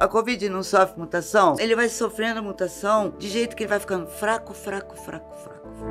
a Covid não sofre mutação, ele vai sofrendo mutação de jeito que ele vai ficando fraco, fraco, fraco, fraco, fraco.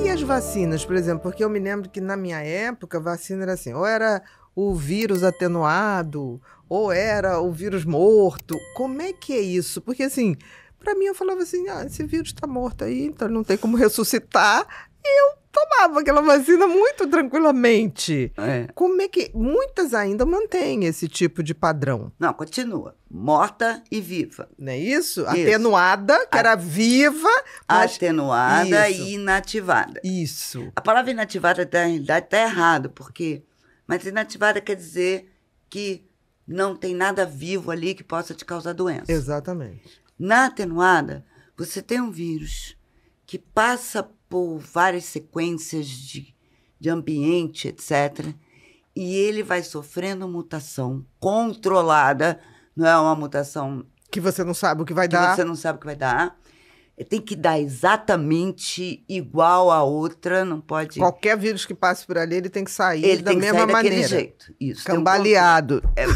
E as vacinas, por exemplo? Porque eu me lembro que na minha época, vacina era assim, ou era o vírus atenuado, ou era o vírus morto. Como é que é isso? Porque assim, para mim eu falava assim, ah, esse vírus está morto aí, então não tem como ressuscitar. E eu tomava aquela vacina muito tranquilamente. É. Como é que muitas ainda mantêm esse tipo de padrão? Não, continua. Morta e viva. Não é isso? isso. Atenuada, que A... era viva. Mas... Atenuada isso. e inativada. Isso. A palavra inativada, na realidade, está errado, porque. Mas inativada quer dizer que não tem nada vivo ali que possa te causar doença. Exatamente. Na atenuada, você tem um vírus que passa por várias sequências de, de ambiente, etc. E ele vai sofrendo mutação controlada, não é uma mutação. Que você não sabe o que vai que dar. Que você não sabe o que vai dar. É, tem que dar exatamente igual a outra, não pode. Qualquer vírus que passe por ali, ele tem que sair ele da tem mesma que sair maneira. Daquele jeito. Isso. Cambaleado. É, um...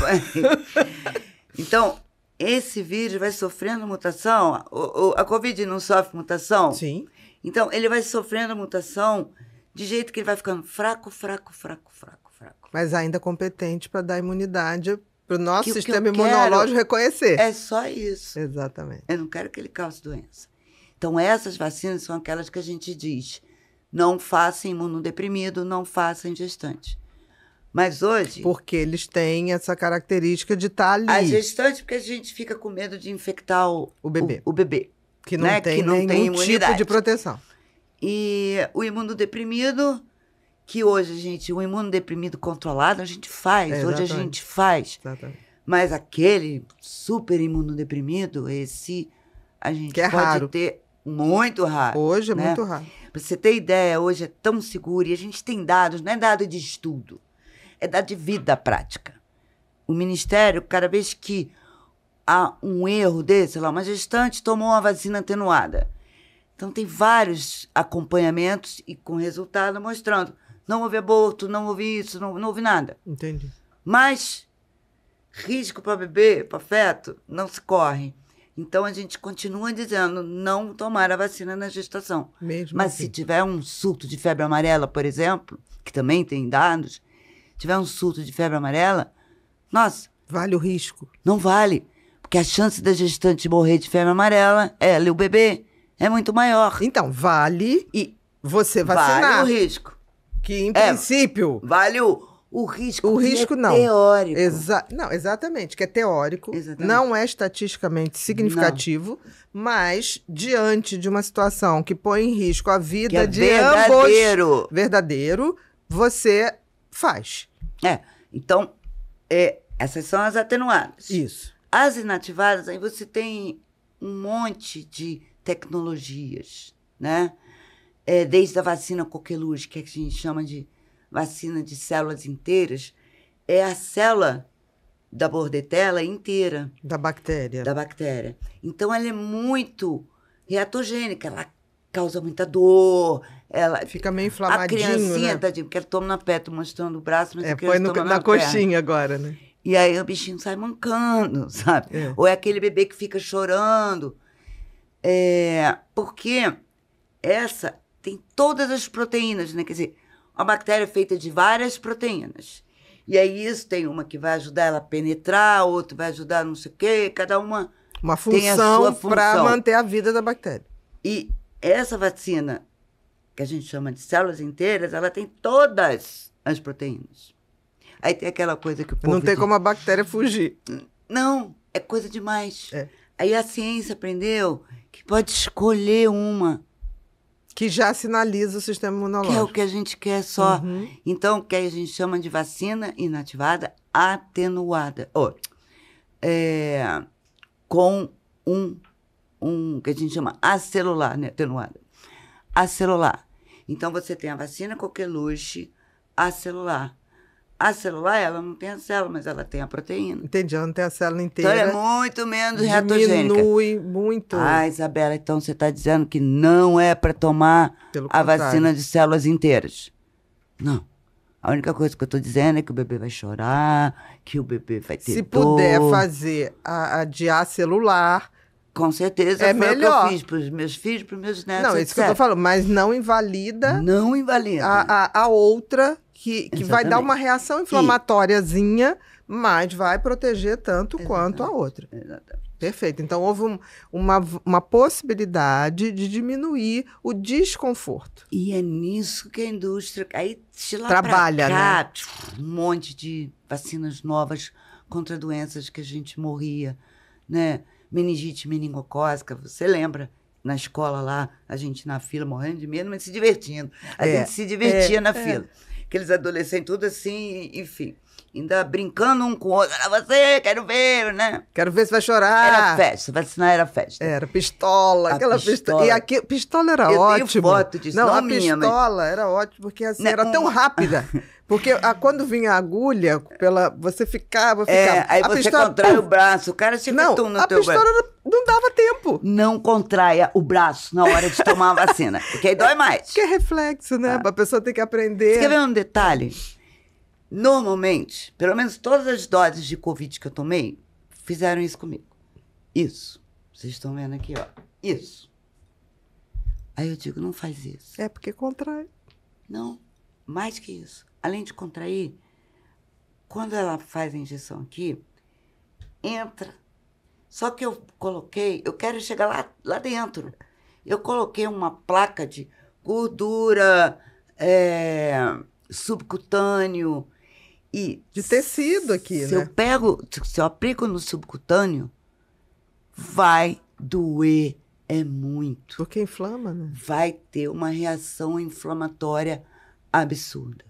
então, esse vírus vai sofrendo mutação. O, o, a Covid não sofre mutação? Sim. Então, ele vai sofrendo a mutação de jeito que ele vai ficando fraco, fraco, fraco, fraco, fraco. Mas ainda competente para dar imunidade para o nosso sistema imunológico reconhecer. É só isso. Exatamente. Eu não quero que ele cause doença. Então, essas vacinas são aquelas que a gente diz: não faça imunodeprimido, não faça gestante. Mas hoje. Porque eles têm essa característica de estar tá ali. A gestante, porque a gente fica com medo de infectar o, o bebê. O, o bebê. Que não né? tem que não nenhum tem imunidade. tipo de proteção. E o imunodeprimido, que hoje, a gente, o imunodeprimido controlado, a gente faz. É, hoje a gente faz. Exatamente. Mas aquele super imunodeprimido, esse a gente que é pode raro. ter muito raro. Hoje é né? muito raro. Pra você ter ideia, hoje é tão seguro e a gente tem dados, não é dado de estudo, é dado de vida prática. O Ministério, cada vez que há um erro desse, sei lá, uma gestante tomou uma vacina atenuada. Então tem vários acompanhamentos e com resultado mostrando. Não houve aborto, não houve isso, não, não houve nada. Entendi. Mas risco para bebê, para feto, não se corre. Então a gente continua dizendo não tomar a vacina na gestação. Mesmo Mas assim. se tiver um surto de febre amarela, por exemplo, que também tem dados, tiver um surto de febre amarela, nossa. Vale o risco. Não vale. Porque a chance da gestante morrer de febre amarela, ela e o bebê, é muito maior. Então, vale e você vacinar. Vale o risco. Que, em é, princípio... Vale o, o risco, o é risco é não. teórico. Exa não, exatamente, que é teórico, exatamente. não é estatisticamente significativo, não. mas diante de uma situação que põe em risco a vida é de verdadeiro. ambos, verdadeiro, você faz. É. Então, é, essas são as atenuadas. Isso. As inativadas, aí você tem um monte de tecnologias, né? É, desde a vacina coqueluche, é que a gente chama de vacina de células inteiras, é a célula da bordetela inteira. Da bactéria. Da bactéria. Então ela é muito reatogênica, ela causa muita dor. Ela fica meio inflamadinho, A criancinha, né? tadinho, porque ela toma na pé, tô tá mostrando o braço, mas é, põe no, na coxinha perna. agora, né? E aí o bichinho sai mancando, sabe? É. Ou é aquele bebê que fica chorando. É, porque essa tem todas as proteínas, né? Quer dizer, uma bactéria feita de várias proteínas. E aí isso tem uma que vai ajudar ela a penetrar, outra vai ajudar não sei o quê, cada uma uma função, função. para manter a vida da bactéria. E essa vacina que a gente chama de células inteiras, ela tem todas as proteínas. Aí tem aquela coisa que o povo. Não tem diz, como a bactéria fugir. Não, é coisa demais. É. Aí a ciência aprendeu que pode escolher uma. Que já sinaliza o sistema imunológico. Que é o que a gente quer só. Uhum. Então, que a gente chama de vacina inativada atenuada. Oh, é, com um, um, que a gente chama acelular, né? Atenuada. Acelular. Então, você tem a vacina coqueluche acelular. A celular, ela não tem a célula, mas ela tem a proteína. Entendi, ela não tem a célula inteira. Então, ela é muito menos reatogênica. Diminui muito. Ah, Isabela, então você está dizendo que não é para tomar Pelo a contrário. vacina de células inteiras. Não. A única coisa que eu estou dizendo é que o bebê vai chorar, que o bebê vai ter Se dor. puder fazer a, a celular... Com certeza é melhor. o que eu fiz para os meus filhos, para os meus netos, Não, etc. isso que eu estou falando, mas não invalida... Não invalida. a, a, a outra que, que vai dar uma reação inflamatóriazinha, mas vai proteger tanto Exatamente. quanto a outra. Exatamente. Perfeito. Então, houve um, uma, uma possibilidade de diminuir o desconforto. E é nisso que a indústria. Aí, lá Trabalha, cá, né? Um monte de vacinas novas contra doenças que a gente morria, né? Meningite meningocócica, você lembra? Na escola lá, a gente na fila morrendo de medo, mas se divertindo. A é, gente se divertia é, na é. fila aqueles adolescentes, tudo assim, enfim. Ainda brincando um com o outro. Era você, quero ver, né? Quero ver se vai chorar. Era festa, vacinar era festa. Era pistola, a aquela pistola. pistola. E aqui, pistola era eu ótimo. Tenho foto disso, não, não a minha, pistola mas... era ótimo, porque assim, não, né, era tão rápida. Porque a, ah, quando vinha a agulha, pela, você ficava, ficava. É, aí a você pistola, contrai pum. o braço, o cara se não, no a teu braço. Não dava tempo. Não contraia o braço na hora de tomar a vacina, porque aí dói mais. Que é reflexo, né? Ah. A pessoa tem que aprender. Você quer ver um detalhe? Normalmente, pelo menos todas as doses de Covid que eu tomei, fizeram isso comigo. Isso. Vocês estão vendo aqui, ó. Isso. Aí eu digo, não faz isso. É porque contrai. Não, mais que isso além de contrair, quando ela faz a injeção aqui, entra. Só que eu coloquei, eu quero chegar lá, lá dentro. Eu coloquei uma placa de gordura, é, subcutâneo e. De tecido aqui, se né? Eu pego, se eu aplico no subcutâneo, vai doer é muito. Porque inflama, né? Vai ter uma reação inflamatória absurda.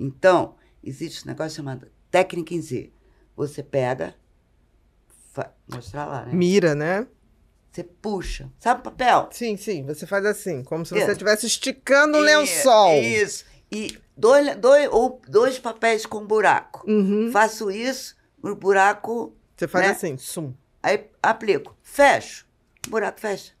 Então, existe um negócio chamado técnica em Z. Você pega, mostrar lá, né? Mira, né? Você puxa. Sabe o papel? Sim, sim. Você faz assim, como se você estivesse esticando o um lençol. Isso. E dois, dois, ou dois papéis com buraco. Uhum. Faço isso, o buraco. Você faz né? assim, sum. Aí aplico. Fecho. buraco fecha.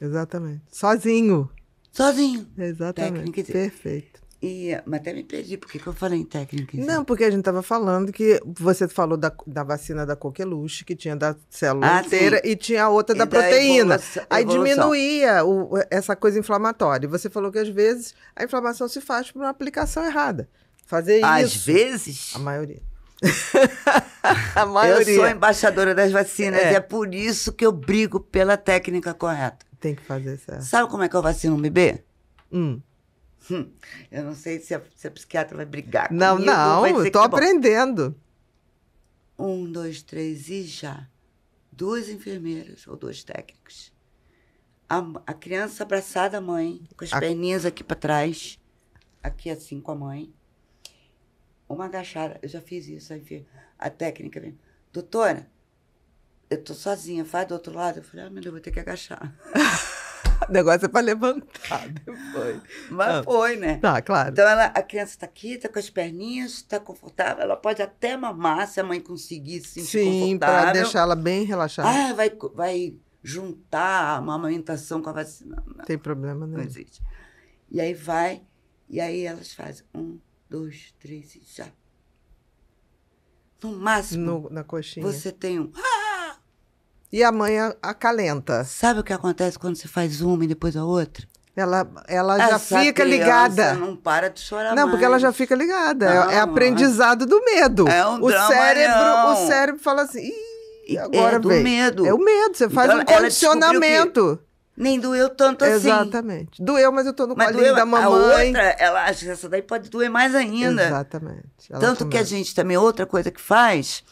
Exatamente. Sozinho. Sozinho. Exatamente. Técnica. Perfeito. E, mas até me perdi, porque que eu falei em técnica? Então? Não, porque a gente estava falando que você falou da, da vacina da coqueluche, que tinha da célula ah, inteira, e tinha a outra e da, da proteína. Evolução, aí evolução. diminuía o, essa coisa inflamatória. E você falou que às vezes a inflamação se faz por uma aplicação errada. Fazer às isso. Às vezes? A maioria. a maioria. Eu sou embaixadora das vacinas é. e é por isso que eu brigo pela técnica correta. Tem que fazer certo. Sabe como é que eu vacino um bebê? Hum Hum, eu não sei se a, se a, psiquiatra vai brigar não, comigo. Não, não, eu tô é aprendendo. Um, dois, três e já. Duas enfermeiras ou dois técnicos. A, a criança abraçada à mãe, com as a... perninhas aqui para trás, aqui assim com a mãe. Uma agachada, eu já fiz isso, a técnica vem, doutora, eu tô sozinha, Faz do outro lado. Eu falei, ah, meu Deus, vou ter que agachar. O negócio é para levantar depois. Mas ah, foi, né? Tá, claro. Então ela, a criança está aqui, está com as perninhas, está confortável. Ela pode até mamar se a mãe conseguir se sentir Sim, para deixar ela bem relaxada. Ah, vai, vai juntar a amamentação com a vacina. Não, Tem problema nenhum. Não existe. E aí vai, e aí elas fazem um, dois, três e já. No máximo, no, na coxinha. você tem um e a mãe acalenta. Sabe o que acontece quando você faz uma e depois a outra? Ela, ela já fica ligada. Não para de chorar. Não, mais. porque ela já fica ligada. É, não, é, é aprendizado do medo. É um o drama, cérebro, não. O cérebro fala assim. agora é do medo. É o medo. Você faz então, um condicionamento. Nem doeu tanto assim. Exatamente. Doeu, mas eu tô no mas doeu, da mamãe. A outra, ela acha que essa daí pode doer mais ainda. Exatamente. Ela tanto também. que a gente também, outra coisa que faz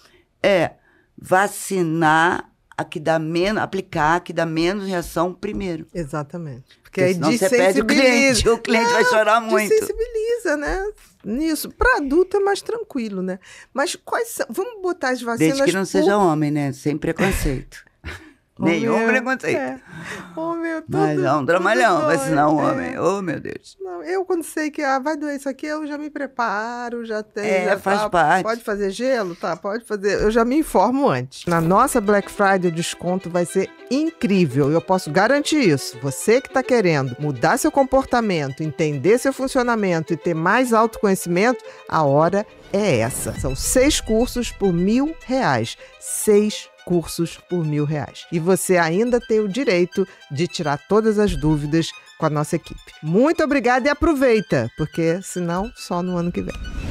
é vacinar a que dá menos, aplicar a que dá menos reação primeiro. Exatamente. Porque, Porque aí senão você perde o cliente, o cliente não, vai chorar ah, muito. sensibiliza, né? Nisso. Para adulto é mais tranquilo, né? Mas quais são. Vamos botar as vacinas. Desde que não por... seja homem, né? Sem preconceito. Nenhum oh, meu, preconceito. É. Oh, meu, todo, Mas é um dramalhão, vai ensinar um é. homem. Oh, meu Deus. Não, eu, quando sei que ah, vai doer isso aqui, eu já me preparo, já tenho. É, já, tá. faz tá, parte. Pode fazer gelo? Tá, pode fazer. Eu já me informo antes. Na nossa Black Friday, o desconto vai ser incrível. Eu posso garantir isso. Você que está querendo mudar seu comportamento, entender seu funcionamento e ter mais autoconhecimento, a hora é essa. São seis cursos por mil reais. Seis cursos cursos por mil reais. E você ainda tem o direito de tirar todas as dúvidas com a nossa equipe. Muito obrigada e aproveita, porque senão só no ano que vem.